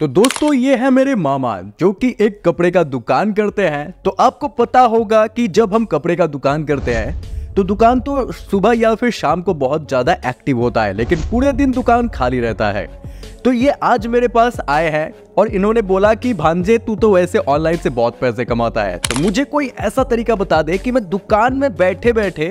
तो दोस्तों ये है मेरे मामा जो कि एक कपड़े का दुकान करते हैं तो आपको पता होगा कि जब हम कपड़े का दुकान करते हैं तो दुकान तो सुबह या फिर शाम को बहुत ज़्यादा एक्टिव होता है लेकिन पूरे दिन दुकान खाली रहता है तो ये आज मेरे पास आए हैं और इन्होंने बोला कि भांजे तू तो वैसे ऑनलाइन से बहुत पैसे कमाता है तो मुझे कोई ऐसा तरीका बता दे कि मैं दुकान में बैठे बैठे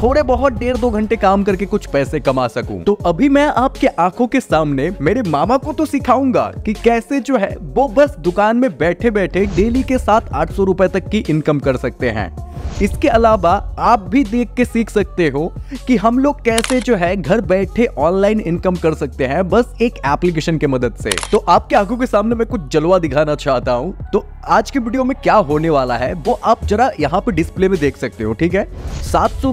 थोड़े बहुत डेढ़ दो घंटे काम करके कुछ पैसे कमा सकूं तो अभी मैं आपके आंखों के सामने मेरे मामा को तो सिखाऊंगा कि कैसे जो है वो बस दुकान में बैठे बैठे डेली के साथ आठ सौ रुपए तक की इनकम कर सकते हैं इसके अलावा आप भी देख के सीख सकते हो कि हम लोग कैसे जो है घर बैठे ऑनलाइन इनकम कर सकते हैं बस एक एप्लीकेशन के मदद से तो आपके आंखों के सामने मैं कुछ जलवा दिखाना चाहता हूँ तो आज के वीडियो में क्या होने वाला है वो आप जरा यहाँ पे डिस्प्ले में देख सकते हो ठीक है सात सौ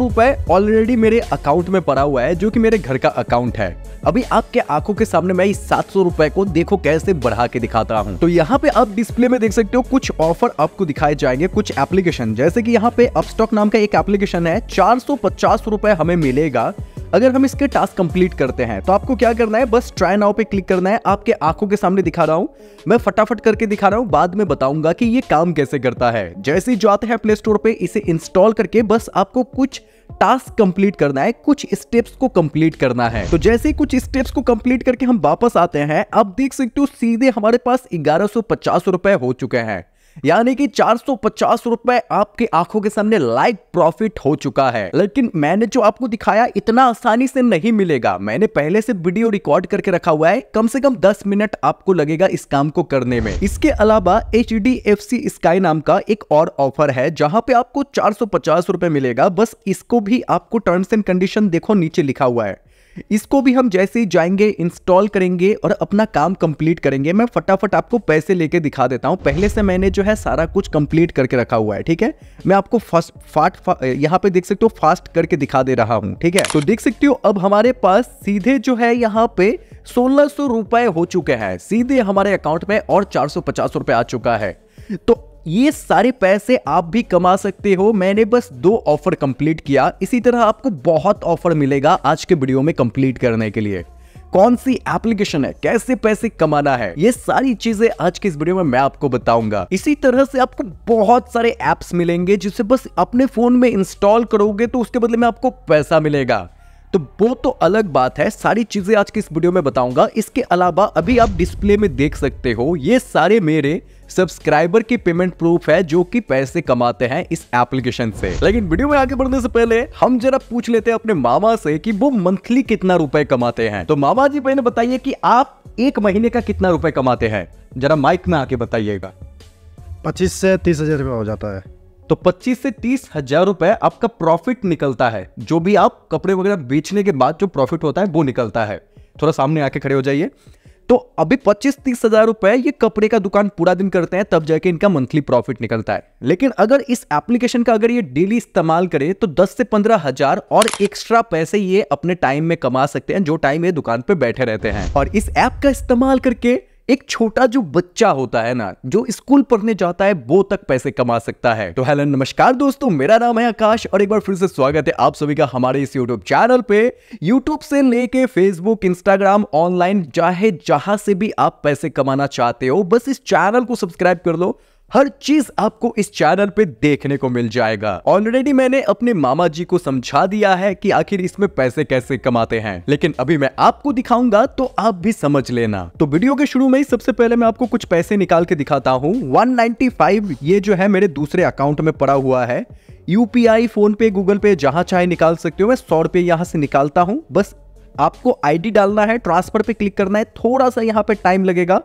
ऑलरेडी मेरे अकाउंट में पड़ा हुआ है जो की मेरे घर का अकाउंट है अभी आपके आंखों के सामने मैं इस सात सौ रुपए को देखो कैसे बढ़ा के दिखाता हूँ तो यहाँ पे आप डिस्प्ले में देख सकते हो कुछ ऑफर आपको दिखाए जाएंगे कुछ एप्लीकेशन जैसे कि यहाँ पे पे अपस्टॉक नाम का एक एप्लीकेशन है चार सौ हमें मिलेगा अगर हम इसके टास्क कंप्लीट करते हैं तो आपको क्या करना है बस ट्राई नाउ पे क्लिक करना है आपके आंखों के सामने दिखा रहा हूं मैं फटाफट करके दिखा रहा हूं बाद में बताऊंगा कि ये काम कैसे करता है जैसे ही जो आते हैं प्ले स्टोर पे इसे इंस्टॉल करके बस आपको कुछ टास्क कंप्लीट करना है कुछ स्टेप्स को कंप्लीट करना है तो जैसे ही कुछ स्टेप्स को कंप्लीट करके हम वापस आते हैं आप देख सकते हो सीधे हमारे पास ग्यारह सौ हो चुके हैं यानी कि चार सौ आपके आंखों के सामने लाइव प्रॉफिट हो चुका है लेकिन मैंने जो आपको दिखाया इतना आसानी से नहीं मिलेगा मैंने पहले से वीडियो रिकॉर्ड करके रखा हुआ है कम से कम 10 मिनट आपको लगेगा इस काम को करने में इसके अलावा H D F C sky नाम का एक और ऑफर है जहां पे आपको चार सौ मिलेगा बस इसको भी आपको टर्म्स एंड कंडीशन देखो नीचे लिखा हुआ है इसको भी हम जैसे ही जाएंगे इंस्टॉल करेंगे और अपना काम कंप्लीट करेंगे मैं फटाफट आपको पैसे लेके दिखा देता हूँ पहले से मैंने जो है सारा कुछ कंप्लीट करके रखा हुआ है ठीक है मैं आपको फास्ट फाट फा, यहाँ पे देख सकते हो फास्ट करके दिखा दे रहा हूँ ठीक है तो देख सकते हो अब हमारे पास सीधे जो है यहाँ पे सोलह सौ रुपए हो चुके हैं सीधे हमारे अकाउंट में और चार सौ पचास रुपए आ चुका है तो ये सारे पैसे आप भी कमा सकते हो मैंने बस दो ऑफर कंप्लीट किया इसी तरह आपको बहुत ऑफर मिलेगा आज के वीडियो में कंप्लीट करने के लिए कौन सी एप्लीकेशन है कैसे पैसे कमाना है ये सारी चीजें आज के इस वीडियो में मैं आपको बताऊंगा इसी तरह से आपको बहुत सारे एप्स मिलेंगे जिसे बस अपने फोन में इंस्टॉल करोगे तो उसके बदले में आपको पैसा मिलेगा तो वो तो अलग बात है सारी चीजें आज की इस वीडियो में बताऊंगा इसके अलावा अभी आप डिस्प्ले में देख सकते हो ये सारे मेरे सब्सक्राइबर की पेमेंट प्रूफ है जो कि पैसे कमाते हैं इस एप्लीकेशन से लेकिन वीडियो में आगे बढ़ने से पहले हम जरा पूछ लेते हैं अपने मामा से कि वो मंथली कितना रुपए कमाते हैं तो मामा जी पहले बताइए कि आप एक महीने का कितना रुपए कमाते हैं जरा माइक में आके बताइएगा पच्चीस से तीस हजार रुपया हो जाता है तो 25 से तीस हजार रुपए आपका प्रॉफिट निकलता है जो भी आप कपड़े वगैरह बेचने के बाद जो प्रॉफिट होता है वो निकलता है थोड़ा सामने आके खड़े हो जाइए तो अभी पच्चीस तीस हजार रुपए ये कपड़े का दुकान पूरा दिन करते हैं तब जाके इनका मंथली प्रॉफिट निकलता है लेकिन अगर इस एप्लीकेशन का अगर ये डेली इस्तेमाल करें तो दस से पंद्रह हजार और एक्स्ट्रा पैसे ये अपने टाइम में कमा सकते हैं जो टाइम ये दुकान पे बैठे रहते हैं और इस ऐप का इस्तेमाल करके एक छोटा जो बच्चा होता है ना जो स्कूल पढ़ने जाता है वो तक पैसे कमा सकता है तो हेलो नमस्कार दोस्तों मेरा नाम है आकाश और एक बार फिर से स्वागत है आप सभी का हमारे इस यूट्यूब चैनल पे यूट्यूब से लेके फेसबुक इंस्टाग्राम ऑनलाइन चाहे जहां से भी आप पैसे कमाना चाहते हो बस इस चैनल को सब्सक्राइब कर लो हर चीज आपको इस चैनल पे देखने को मिल जाएगा ऑलरेडी मैंने अपने मामा जी को समझा दिया है कि आखिर इसमें पैसे कैसे कमाते हैं लेकिन अभी मैं आपको दिखाऊंगा तो आप भी समझ लेना तो वीडियो के शुरू में ही सबसे पहले मैं आपको कुछ पैसे निकाल के दिखाता हूँ 195 ये जो है मेरे दूसरे अकाउंट में पड़ा हुआ है यूपीआई फोन पे गूगल पे जहाँ चाहे निकाल सकते हो मैं सौ रुपये यहाँ से निकालता हूँ बस आपको आईडी डालना है ट्रांसफर पे क्लिक करना है थोड़ा सा यहाँ पे टाइम लगेगा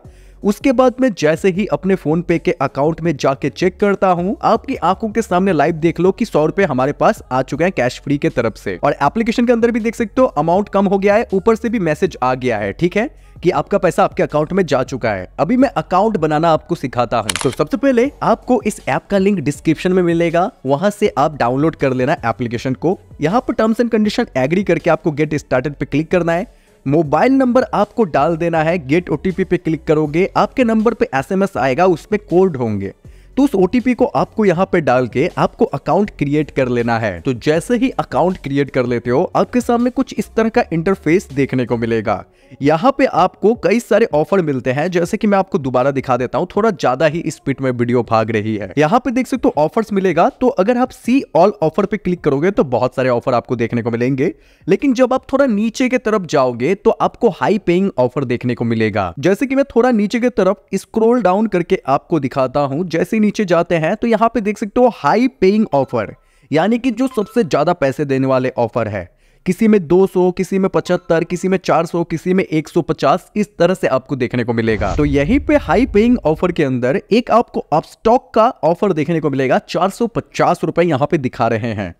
उसके बाद में जैसे ही अपने फोन पे के अकाउंट में जाके चेक करता हूँ आपकी आंखों के सामने लाइव देख लो कि सौ रुपए हमारे पास आ चुके हैं कैश फ्री के तरफ से और एप्लीकेशन के अंदर भी देख सकते हो अमाउंट कम हो गया है ऊपर से भी मैसेज आ गया है ठीक है कि आपका पैसा आपके अकाउंट में जा चुका है अभी मैं अकाउंट बनाना आपको सिखाता हूँ तो सबसे पहले आपको इस ऐप का लिंक डिस्क्रिप्शन में मिलेगा वहां से आप डाउनलोड कर लेना एप्लीकेशन को यहाँ पर टर्म्स एंड कंडीशन एग्री करके आपको गेट स्टार्टेड पे क्लिक करना है मोबाइल नंबर आपको डाल देना है गेट ओटीपी पे क्लिक करोगे आपके नंबर पे एसएमएस आएगा उसमें कोड होंगे तो उस ओटीपी को आपको यहाँ पे डाल के आपको अकाउंट क्रिएट कर लेना है तो जैसे ही अकाउंट क्रिएट कर लेते हो आपके सामने कुछ इस तरह का इंटरफेस देखने को मिलेगा यहाँ पे आपको कई सारे ऑफर मिलते हैं जैसे कि मैं आपको दोबारा दिखा देता हूँ थोड़ा ज्यादा ही स्पीड में वीडियो भाग रही है यहाँ पे देख सकते हो ऑफर्स मिलेगा तो अगर आप सी ऑल ऑफर पे क्लिक करोगे तो बहुत सारे ऑफर आपको देखने को मिलेंगे लेकिन जब आप थोड़ा नीचे के तरफ जाओगे तो आपको हाई पेइंग ऑफर देखने को मिलेगा जैसे कि मैं थोड़ा नीचे के तरफ स्क्रोल डाउन करके आपको दिखाता हूँ जैसे नीचे जाते हैं तो यहाँ पे देख सकते हो हाई पेइंग ऑफर यानी कि जो सबसे ज़्यादा पैसे देने वाले ऑफर है किसी में 200, किसी में 75, किसी में 400, किसी में 150 इस तरह से आपको देखने को मिलेगा तो यहीं पे हाई पेइंग ऑफर के अंदर एक आपको स्टॉक का ऑफर देखने को मिलेगा चार सौ पचास रुपए यहाँ पे दिखा रहे हैं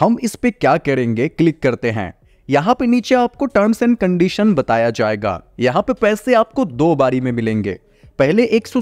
हम इस पे क्या करेंगे क्लिक करते हैं यहाँ पे नीचे आपको टर्म्स एंड कंडीशन बताया जाएगा यहाँ पे पैसे आपको दो बारी में मिलेंगे पहले एक सौ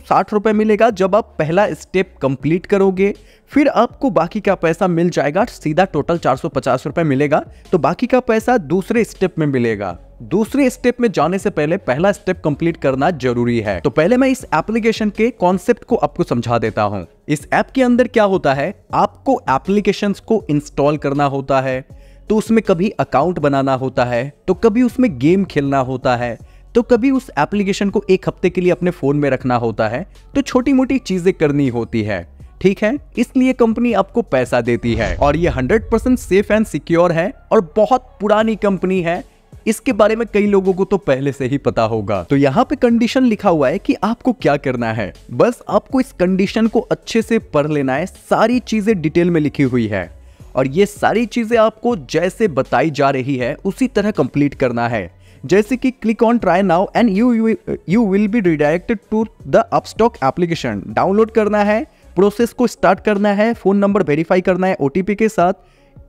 मिलेगा जब आप पहला स्टेप कंप्लीट करोगे फिर आपको बाकी का पैसा मिल जाएगा सीधा टोटल चार सौ मिलेगा तो बाकी का पैसा दूसरे स्टेप में मिलेगा दूसरे स्टेप में जाने से पहले पहला स्टेप कंप्लीट करना जरूरी है तो पहले मैं इस एप्लीकेशन के कॉन्सेप्ट को आपको समझा देता हूँ इस ऐप के अंदर क्या होता है आपको एप्लीकेशन को इंस्टॉल करना होता है तो उसमें कभी अकाउंट बनाना होता है तो कभी उसमें गेम खेलना होता है तो कभी उस एप्लीकेशन को एक हफ्ते के लिए अपने फ़ोन में रखना होता है तो छोटी मोटी चीज़ें करनी होती है ठीक है इसलिए कंपनी आपको पैसा देती है और ये 100% सेफ एंड सिक्योर है और बहुत पुरानी कंपनी है इसके बारे में कई लोगों को तो पहले से ही पता होगा तो यहाँ पे कंडीशन लिखा हुआ है कि आपको क्या करना है बस आपको इस कंडीशन को अच्छे से पढ़ लेना है सारी चीजें डिटेल में लिखी हुई है और ये सारी चीजें आपको जैसे बताई जा रही है उसी तरह कंप्लीट करना है जैसे कि click on try now and you you will be redirected to the Upstox application download करना है प्रोसेस को स्टार्ट करना है फ़ोन नंबर वेरीफाई करना है ओ के साथ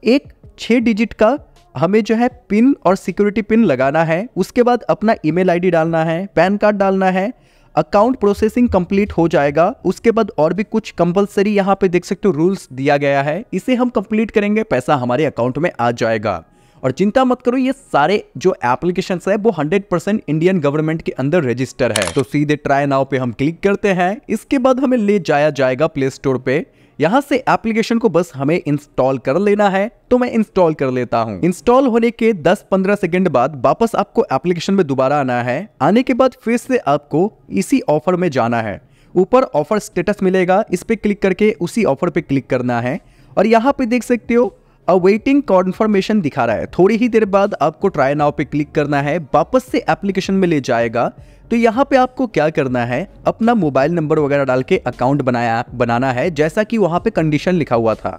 एक छः डिजिट का हमें जो है पिन और सिक्योरिटी पिन लगाना है उसके बाद अपना ईमेल आईडी डालना है पैन कार्ड डालना है अकाउंट प्रोसेसिंग कंप्लीट हो जाएगा उसके बाद और भी कुछ कंपलसरी यहाँ पे देख सकते हो रूल्स दिया गया है इसे हम कंप्लीट करेंगे पैसा हमारे अकाउंट में आ जाएगा और चिंता मत करो ये सारे जो एप्लीकेशन है वो हंड्रेड इंडियन गवर्नमेंट के अंदर रजिस्टर है तो सीधे ट्राई नाव पे हम क्लिक करते हैं इसके बाद हमें ले जाया जाएगा प्ले स्टोर पे यहाँ से एप्लीकेशन को बस हमें इंस्टॉल कर लेना है तो मैं इंस्टॉल कर लेता हूँ इंस्टॉल होने के 10-15 सेकंड बाद वापस आपको एप्लीकेशन में दोबारा आना है आने के बाद फिर से आपको इसी ऑफर में जाना है ऊपर ऑफर स्टेटस मिलेगा इस पे क्लिक करके उसी ऑफर पे क्लिक करना है और यहाँ पे देख सकते हो अवेटिंग कॉन्फर्मेशन दिखा रहा है थोड़ी ही देर बाद आपको ट्राई नाउ पे क्लिक करना है वापस से एप्लीकेशन में ले जाएगा तो यहाँ पे आपको क्या करना है अपना मोबाइल नंबर वगैरह डाल के अकाउंट बनाया बनाना है जैसा कि वहाँ पे कंडीशन लिखा हुआ था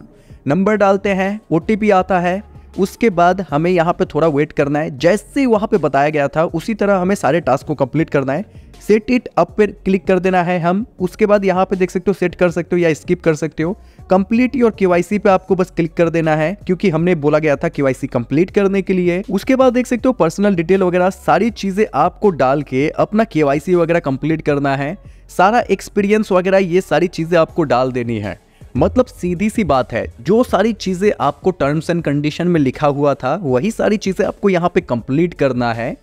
नंबर डालते हैं ओ आता है उसके बाद हमें यहाँ पे थोड़ा वेट करना है जैसे वहाँ पे बताया गया था उसी तरह हमें सारे टास्क को कंप्लीट करना है सेट इट अप पर क्लिक कर देना है हम उसके बाद यहाँ पे देख सकते हो सेट कर सकते हो या स्किप कर सकते हो कंप्लीट योर केवाईसी पे आपको बस क्लिक कर देना है क्योंकि हमने बोला गया था केवाईसी कंप्लीट करने के लिए उसके बाद देख सकते हो पर्सनल डिटेल वगैरह सारी चीजें आपको डाल के अपना केवाईसी वगैरह कंप्लीट करना है सारा एक्सपीरियंस वगैरह ये सारी चीजें आपको डाल देनी है मतलब सीधी सी बात है जो सारी चीज़ें आपको टर्म्स एंड कंडीशन में लिखा हुआ था वही सारी चीज़ें आपको यहाँ पे कंप्लीट करना है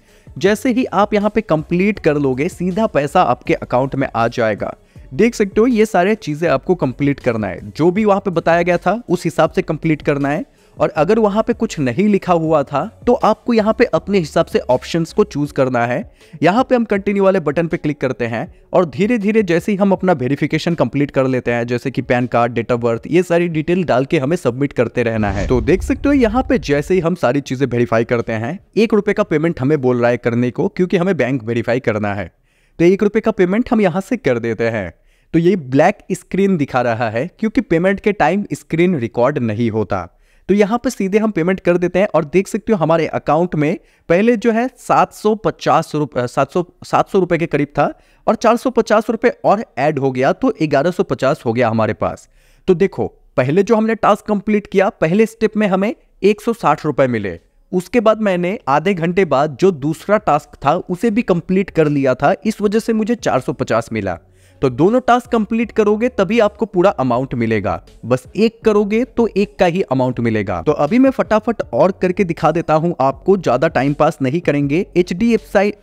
जैसे ही आप यहाँ पे कंप्लीट कर लोगे सीधा पैसा आपके अकाउंट में आ जाएगा देख सकते हो ये सारे चीज़ें आपको कंप्लीट करना है जो भी वहाँ पे बताया गया था उस हिसाब से कंप्लीट करना है और अगर वहाँ पे कुछ नहीं लिखा हुआ था तो आपको यहाँ पे अपने हिसाब से ऑप्शंस को चूज करना है यहाँ पे हम कंटिन्यू वाले बटन पे क्लिक करते हैं और धीरे धीरे जैसे ही हम अपना वेरिफिकेशन कंप्लीट कर लेते हैं जैसे कि PAN card date of birth ये सारी डिटेल डाल के हमें सबमिट करते रहना है तो देख सकते हो यहाँ पे जैसे ही हम सारी चीजें वेरीफाई करते हैं एक रुपए का पेमेंट हमें बोल रहा है करने को क्योंकि हमें बैंक वेरीफाई करना है तो एक रुपए का पेमेंट हम यहां से कर देते हैं तो ये ब्लैक स्क्रीन दिखा रहा है क्योंकि पेमेंट के टाइम स्क्रीन रिकॉर्ड नहीं होता तो यहां पर सीधे हम पेमेंट कर देते हैं और देख सकते हो हमारे अकाउंट में पहले जो है सात सौ पचास रुपये सात सौ सात सौ रुपये के करीब था और चार सौ पचास रुपये और ऐड हो गया तो ग्यारह सौ पचास हो गया हमारे पास तो देखो पहले जो हमने टास्क कंप्लीट किया पहले स्टेप में हमें एक सौ साठ रुपये मिले उसके बाद मैंने आधे घंटे बाद जो दूसरा टास्क था उसे भी कंप्लीट कर लिया था इस वजह से मुझे 450 मिला तो दोनों टास्क कंप्लीट करोगे तभी आपको पूरा अमाउंट मिलेगा बस एक करोगे तो एक का ही अमाउंट मिलेगा तो अभी मैं फटाफट और करके दिखा देता हूं आपको ज्यादा टाइम पास नहीं करेंगे H D F C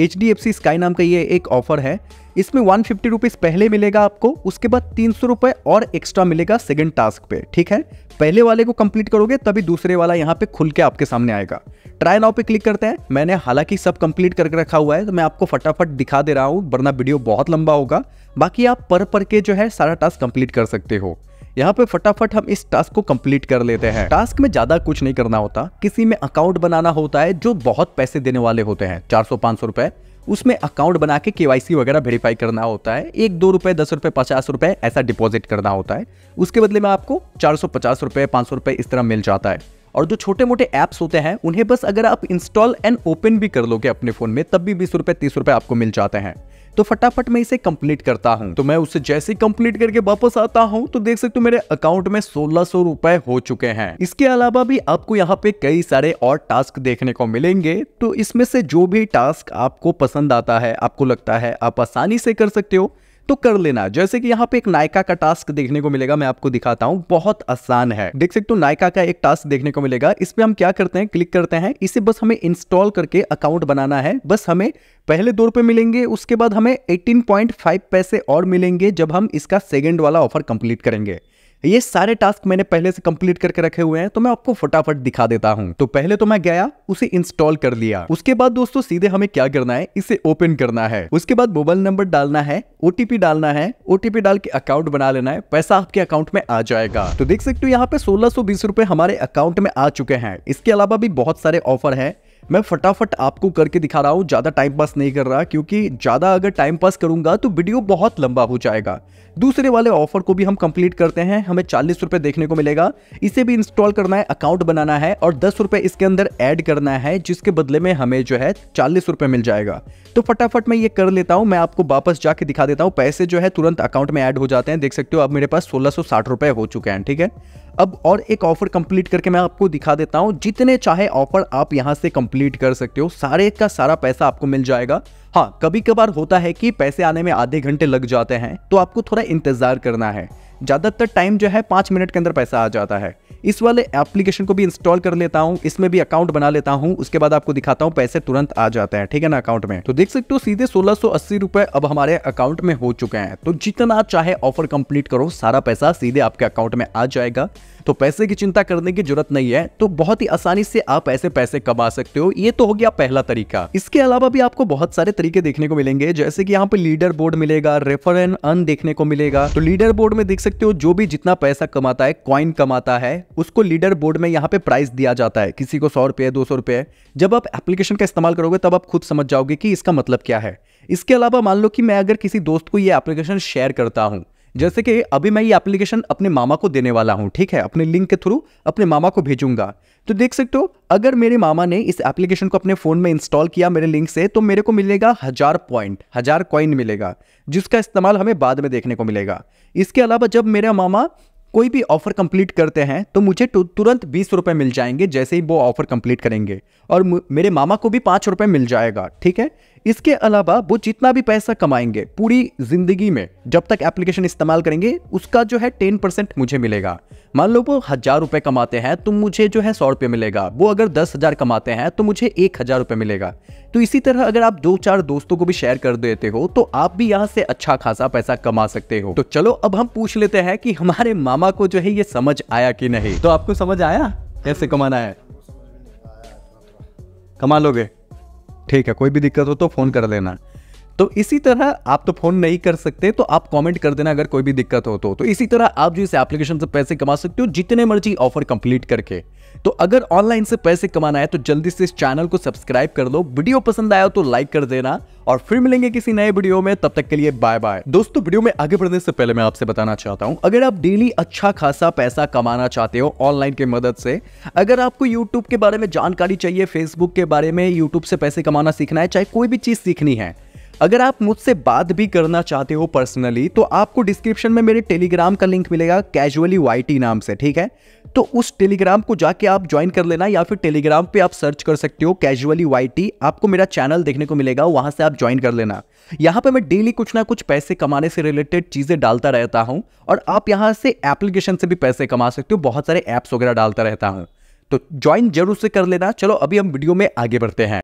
H D F C sky नाम का ये एक ऑफर है इसमें वन फिफ्टी रुपीज पहले मिलेगा आपको उसके बाद तीन सौ और एक्स्ट्रा मिलेगा सेकेंड टास्क पे ठीक है पहले वाले को कंप्लीट करोगे तभी दूसरे वाला यहाँ पे खुल के आपके सामने आएगा ट्राई नाउ पे क्लिक करते हैं मैंने हालांकि सब कंप्लीट करके रखा हुआ है तो मैं आपको फटाफट दिखा दे रहा हूँ वरना वीडियो बहुत लंबा होगा बाकी आप पर पर के जो है सारा टास्क कंप्लीट कर सकते हो यहाँ पे फटाफट हम इस टास्क को कंप्लीट कर लेते हैं टास्क में ज्यादा कुछ नहीं करना होता किसी में अकाउंट बनाना होता है जो बहुत पैसे देने वाले होते हैं चार सौ पाँच सौ रुपए उसमें अकाउंट बना के केवाईसी वगैरह वेरीफाई करना होता है एक दो रुपए दस रुपये पचास रुपए ऐसा डिपॉजिट करना होता है उसके बदले में आपको चार सौ पचास रुपये पाँच सौ रुपए इस तरह मिल जाता है और जो छोटे मोटे ऐप्स होते हैं उन्हें बस अगर आप इंस्टॉल एंड ओपन भी कर लोगे अपने फ़ोन में तब भी बीस रुपए तीस रुपए आपको मिल जाते हैं तो फटाफट मैं इसे कंप्लीट करता हूँ तो मैं उसे जैसे कंप्लीट करके वापस आता हूँ तो देख सकते हो मेरे अकाउंट में सोलह सौ रुपए हो चुके हैं इसके अलावा भी आपको यहाँ पे कई सारे और टास्क देखने को मिलेंगे तो इसमें से जो भी टास्क आपको पसंद आता है आपको लगता है आप आसानी से कर सकते हो तो कर लेना जैसे कि यहाँ पे एक नायका का टास्क देखने को मिलेगा मैं आपको दिखाता हूँ बहुत आसान है देख सकते हो नायका का एक टास्क देखने को मिलेगा इस पर हम क्या करते हैं क्लिक करते हैं इसे बस हमें इंस्टॉल करके अकाउंट बनाना है बस हमें पहले दो रुपए मिलेंगे उसके बाद हमें 18.5 पैसे और मिलेंगे जब हम इसका सेकेंड वाला ऑफर कंप्लीट करेंगे ये सारे टास्क मैंने पहले से कंप्लीट करके रखे हुए हैं तो मैं आपको फटाफट दिखा देता हूँ तो पहले तो मैं गया उसे इंस्टॉल कर लिया उसके बाद दोस्तों सीधे हमें क्या करना है इसे ओपन करना है उसके बाद मोबाइल नंबर डालना है ओटीपी डालना है ओटीपी डाल के अकाउंट बना लेना है पैसा आपके अकाउंट में आ जाएगा तो देख सकते हो यहाँ पे सोलह सौ हमारे अकाउंट में आ चुके हैं इसके अलावा भी बहुत सारे ऑफर है मैं फटाफट आपको करके दिखा रहा हूँ ज़्यादा टाइम पास नहीं कर रहा क्योंकि ज़्यादा अगर टाइम पास करूंगा तो वीडियो बहुत लंबा हो जाएगा दूसरे वाले ऑफर को भी हम कंप्लीट करते हैं हमें चालीस रुपए देखने को मिलेगा इसे भी इंस्टॉल करना है अकाउंट बनाना है और दस रुपए इसके अंदर ऐड करना है जिसके बदले में हमें जो है चालीस रुपए मिल जाएगा तो फटाफट मैं ये कर लेता हूँ मैं आपको वापस जाके दिखा देता हूँ पैसे जो है तुरंत अकाउंट में ऐड हो जाते हैं देख सकते हो अब मेरे पास सोलह सौ हो चुके हैं ठीक है अब और एक ऑफर कंप्लीट करके मैं आपको दिखा देता हूं जितने चाहे ऑफर आप यहां से कंप्लीट कर सकते हो सारे का सारा पैसा आपको मिल जाएगा हाँ कभी कभार होता है कि पैसे आने में आधे घंटे लग जाते हैं तो आपको थोड़ा इंतजार करना है ज़्यादातर टाइम जो है पाँच मिनट के अंदर पैसा आ जाता है इस वाले एप्लीकेशन को भी इंस्टॉल कर लेता हूँ इसमें भी अकाउंट बना लेता हूँ उसके बाद आपको दिखाता हूँ पैसे तुरंत आ जाते हैं ठीक है ना अकाउंट में तो देख सकते हो सीधे सोलह रुपए अब हमारे अकाउंट में हो चुके हैं तो जितना चाहे ऑफर कंप्लीट करो सारा पैसा सीधे आपके अकाउंट में आ जाएगा तो पैसे की चिंता करने की जरूरत नहीं है तो बहुत ही आसानी से आप ऐसे पैसे कमा सकते हो ये तो हो गया पहला तरीका इसके अलावा भी आपको बहुत सारे तरीके देखने को मिलेंगे जैसे कि यहाँ पे लीडर बोर्ड मिलेगा रेफर एंड अन देखने को मिलेगा तो लीडर बोर्ड में देख सकते सकते हो जो भी जितना पैसा कमाता है कॉइन कमाता है उसको लीडर बोर्ड में यहाँ पे प्राइस दिया जाता है किसी को सौ रुपये दो सौ रुपये जब आप एप्लीकेशन का इस्तेमाल करोगे तब आप खुद समझ जाओगे कि इसका मतलब क्या है इसके अलावा मान लो कि मैं अगर किसी दोस्त को ये एप्लीकेशन शेयर करता हूँ जैसे कि अभी मैं ये एप्लीकेशन अपने मामा को देने वाला हूँ ठीक है अपने लिंक के थ्रू अपने मामा को भेजूंगा तो देख सकते हो अगर मेरे मामा ने इस एप्लीकेशन को अपने फ़ोन में इंस्टॉल किया मेरे लिंक से तो मेरे को मिलेगा हज़ार पॉइंट हज़ार कॉइन मिलेगा जिसका इस्तेमाल हमें बाद में देखने को मिलेगा इसके अलावा जब मेरा मामा कोई भी ऑफर कंप्लीट करते हैं तो मुझे तुरंत बीस रुपए मिल जाएंगे जैसे ही वो ऑफर कंप्लीट करेंगे और मेरे मामा को भी पांच रुपए मिल जाएगा ठीक है इसके अलावा वो जितना भी पैसा कमाएंगे पूरी जिंदगी में जब तक एप्लीकेशन इस्तेमाल करेंगे उसका जो है टेन परसेंट मुझे मिलेगा मान लो वो हजार रुपए कमाते हैं तो मुझे जो है सौ रुपये मिलेगा वो अगर दस हजार कमाते हैं तो मुझे एक हजार रुपये मिलेगा तो इसी तरह अगर आप दो चार दोस्तों को भी शेयर कर देते हो तो आप भी यहाँ से अच्छा खासा पैसा कमा सकते हो तो चलो अब हम पूछ लेते हैं कि हमारे मामा को जो है ये समझ आया कि नहीं तो आपको समझ आया कैसे कमाना है कमा लोगे ठीक है कोई भी दिक्कत हो तो फ़ोन कर लेना तो इसी तरह आप तो फोन नहीं कर सकते तो आप कमेंट कर देना अगर कोई भी दिक्कत हो तो, तो इसी तरह आप जो इस एप्लीकेशन से पैसे कमा सकते हो जितने मर्जी ऑफर कंप्लीट करके तो अगर ऑनलाइन से पैसे कमाना है तो जल्दी से इस चैनल को सब्सक्राइब कर लो वीडियो पसंद आया तो लाइक कर देना और फिर मिलेंगे किसी नए वीडियो में तब तक के लिए बाय बाय दोस्तों वीडियो में आगे बढ़ने से पहले मैं आपसे बताना चाहता हूं अगर आप डेली अच्छा खासा पैसा कमाना चाहते हो ऑनलाइन के मदद से अगर आपको यूट्यूब के बारे में जानकारी चाहिए फेसबुक के बारे में यूट्यूब से पैसे कमाना सीखना है चाहे कोई भी चीज सीखनी है अगर आप मुझसे बात भी करना चाहते हो पर्सनली तो आपको डिस्क्रिप्शन में मेरे टेलीग्राम का लिंक मिलेगा कैजुअली वाई नाम से ठीक है तो उस टेलीग्राम को जाके आप ज्वाइन कर लेना या फिर टेलीग्राम पे आप सर्च कर सकते हो कैजुअली वाई आपको मेरा चैनल देखने को मिलेगा वहां से आप ज्वाइन कर लेना यहाँ पे मैं डेली कुछ ना कुछ पैसे कमाने से रिलेटेड चीज़ें डालता रहता हूँ और आप यहाँ से एप्लीकेशन से भी पैसे कमा सकते हो बहुत सारे ऐप्स वगैरह डालता रहता हूँ तो ज्वाइन जरूर से कर लेना चलो अभी हम वीडियो में आगे बढ़ते हैं